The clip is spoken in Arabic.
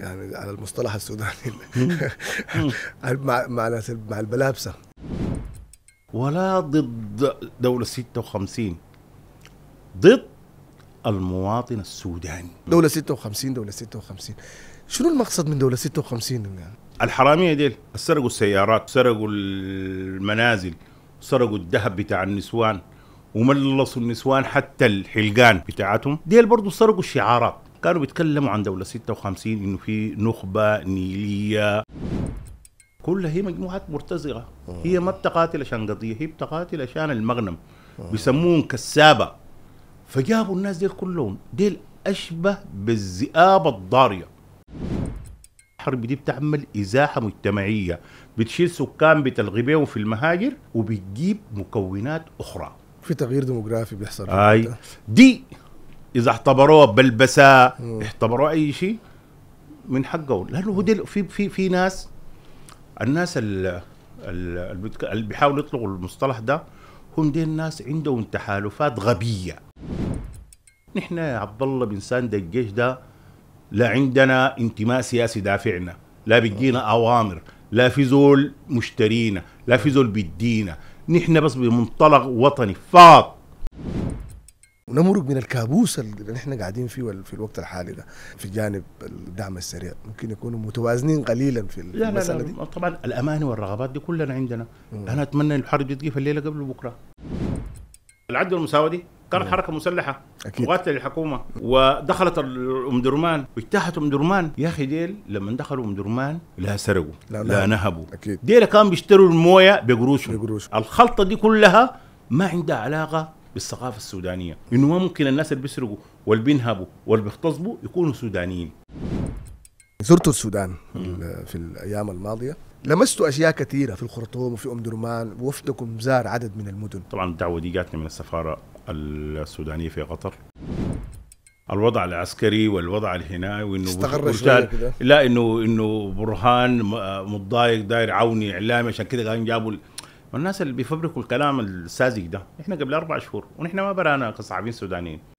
يعني على المصطلح السوداني مع مع مع البلابسه ولا ضد دولة 56 ضد المواطن السوداني دولة 56 دولة 56 شنو المقصد من دولة 56 يعني؟ الحرامية ديل سرقوا السيارات سرقوا المنازل سرقوا الذهب بتاع النسوان وملصوا النسوان حتى الحلقان بتاعتهم ديل برضو سرقوا الشعارات كانوا بيتكلموا عن دولة 56 إنه في نخبة نيلية كلها هي مجموعات مرتزقة هي ما بتقاتل عشان قضية هي بتقاتل عشان المغنم بيسموهم كسابة فجابوا الناس ديل كلهم ديل أشبه بالذئاب الضارية الحرب دي بتعمل إزاحة مجتمعية بتشيل سكان بتلغي في المهاجر وبتجيب مكونات أخرى في تغيير ديموغرافي بيحصل أي دي اذا اعتبروه بلبسه اعتبروه اي شيء من حقه لانه هو في في في ناس الناس اللي, اللي بيحاولوا يطلقوا المصطلح ده هم دي الناس عندهم تحالفات غبيه نحن يا عبد الله ساند الجيش ده لا عندنا انتماء سياسي دافعنا لا بيجينا اوامر لا في زول مشترينا لا في زول بيدينا نحن بس بمنطلق وطني فاط ونمرق من الكابوس اللي نحن قاعدين فيه في الوقت الحالي ده في جانب الدعم السريع ممكن يكونوا متوازنين قليلا في لا المساله لا لا. دي طبعا الاماني والرغبات دي كلنا عندنا مم. انا اتمنى ان الحرب دي في الليله قبل بكره العدل والمساواه دي كانت مم. حركه مسلحه وقاتلة للحكومه ودخلت ام درمان واجتاحت ام درمان يا اخي ديل لما دخلوا ام درمان لا سرقوا لا, لا, لا نهبوا أكيد. ديل كانوا بيشتروا المويه بقروشهم الخلطه دي كلها ما عندها علاقه بالثقافه السودانيه انه ما ممكن الناس اللي بيسرقوا واللي بينهبوا واللي بيغتصبوا يكونوا سودانيين زرت السودان في الايام الماضيه لمست اشياء كثيره في الخرطوم وفي ام درمان وفدكم زار عدد من المدن طبعا الدعوه دي جاتني من السفاره السودانيه في قطر الوضع العسكري والوضع الهنا وانه استغر لا انه انه برهان متضايق داير عوني اعلامي عشان كده قاعدين جابوا والناس اللي بيفبركوا الكلام الساذج ده احنا قبل اربع شهور ونحن ما برانا كصحفيين سودانيين